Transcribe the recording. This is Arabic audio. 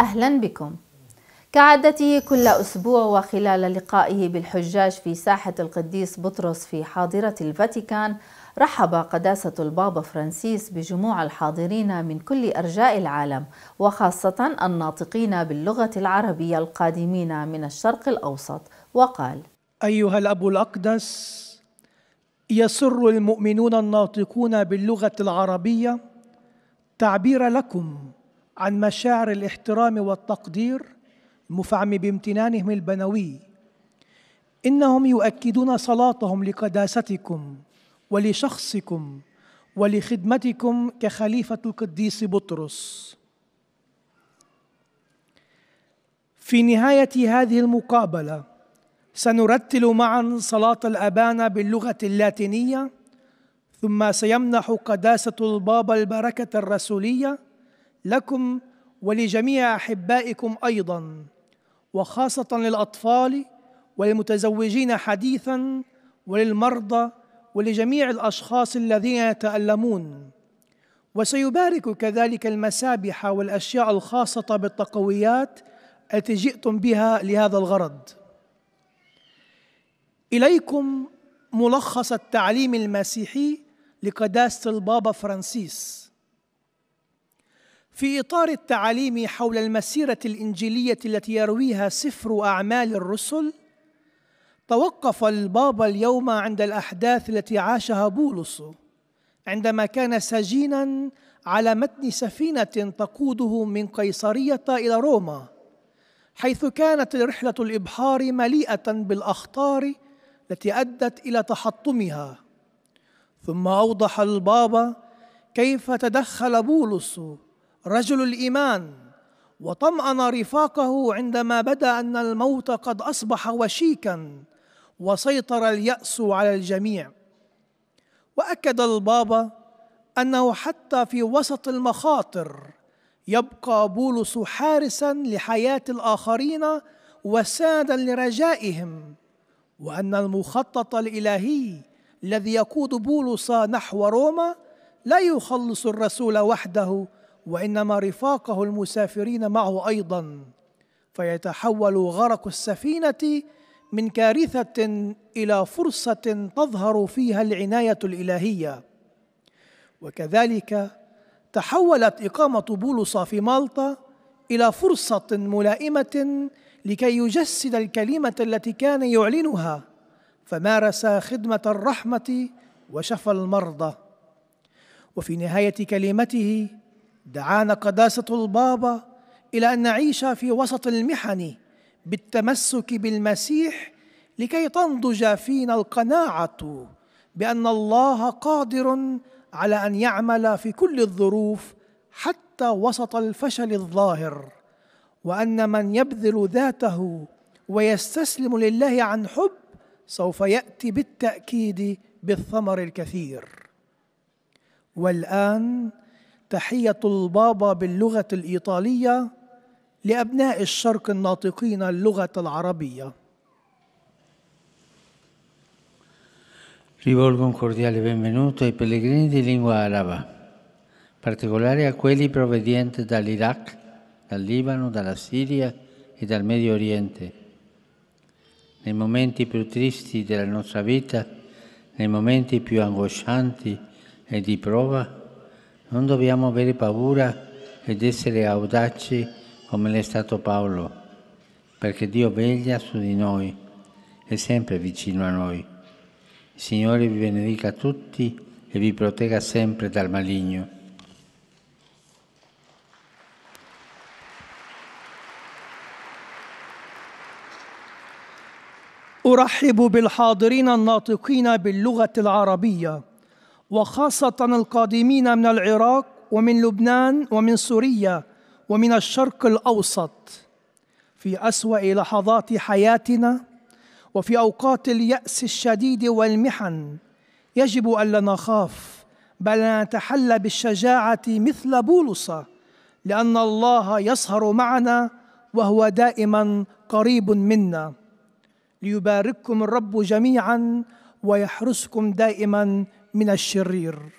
أهلا بكم كعادته كل أسبوع وخلال لقائه بالحجاج في ساحة القديس بطرس في حاضرة الفاتيكان رحب قداسة البابا فرانسيس بجموع الحاضرين من كل أرجاء العالم وخاصة الناطقين باللغة العربية القادمين من الشرق الأوسط وقال أيها الأب الأقدس يسر المؤمنون الناطقون باللغة العربية تعبير لكم عن مشاعر الاحترام والتقدير المفعم بامتنانهم البنوي انهم يؤكدون صلاتهم لقداستكم ولشخصكم ولخدمتكم كخليفه القديس بطرس في نهايه هذه المقابله سنرتل معا صلاه الابانه باللغه اللاتينيه ثم سيمنح قداسه البابا البركه الرسوليه لكم ولجميع احبائكم ايضا وخاصه للاطفال وللمتزوجين حديثا وللمرضى ولجميع الاشخاص الذين يتالمون وسيبارك كذلك المسابح والاشياء الخاصه بالتقويات التي جئتم بها لهذا الغرض اليكم ملخص التعليم المسيحي لقداسه البابا فرانسيس في اطار التعاليم حول المسيره الانجيليه التي يرويها سفر اعمال الرسل توقف البابا اليوم عند الاحداث التي عاشها بولس عندما كان سجينا على متن سفينه تقوده من قيصريه الى روما حيث كانت رحله الابحار مليئه بالاخطار التي ادت الى تحطمها ثم اوضح البابا كيف تدخل بولس رجل الايمان وطمان رفاقه عندما بدا ان الموت قد اصبح وشيكا وسيطر الياس على الجميع واكد البابا انه حتى في وسط المخاطر يبقى بولس حارسا لحياه الاخرين وسادا لرجائهم وان المخطط الالهي الذي يقود بولس نحو روما لا يخلص الرسول وحده وانما رفاقه المسافرين معه ايضا فيتحول غرق السفينه من كارثه الى فرصه تظهر فيها العنايه الالهيه وكذلك تحولت اقامه بولس في مالطا الى فرصه ملائمه لكي يجسد الكلمه التي كان يعلنها فمارس خدمه الرحمه وشفى المرضى وفي نهايه كلمته دعانا قداسة البابا إلى أن نعيش في وسط المحن بالتمسك بالمسيح لكي تنضج فينا القناعة بأن الله قادر على أن يعمل في كل الظروف حتى وسط الفشل الظاهر وأن من يبذل ذاته ويستسلم لله عن حب سوف يأتي بالتأكيد بالثمر الكثير والآن تحية البابا باللغة الإيطالية لأبناء الشرق الناطقين اللغة العربية. Rivolgo un cordiale benvenuto ai pellegrini di lingua araba, particolare a quelli provenienti dall'Iraq, dal Libano, dalla Siria e dal Medio Oriente. Nei momenti più tristi della nostra vita, nei momenti più angoscianti e di prova, non dobbiamo avere paura ed essere audaci come l'è stato Paolo, perché Dio veglia su di noi, è sempre vicino a noi. Il Signore vi benedica tutti e vi protegga sempre dal maligno. ارحب بالحاضرين الناطقين باللغه العربيه وخاصة القادمين من العراق ومن لبنان ومن سوريا ومن الشرق الأوسط في أسوأ لحظات حياتنا وفي أوقات اليأس الشديد والمحن يجب ألا نخاف بل نتحلى بالشجاعة مثل بولس لأن الله يسهر معنا وهو دائما قريب منا ليبارككم الرب جميعا ويحرسكم دائما من الشرير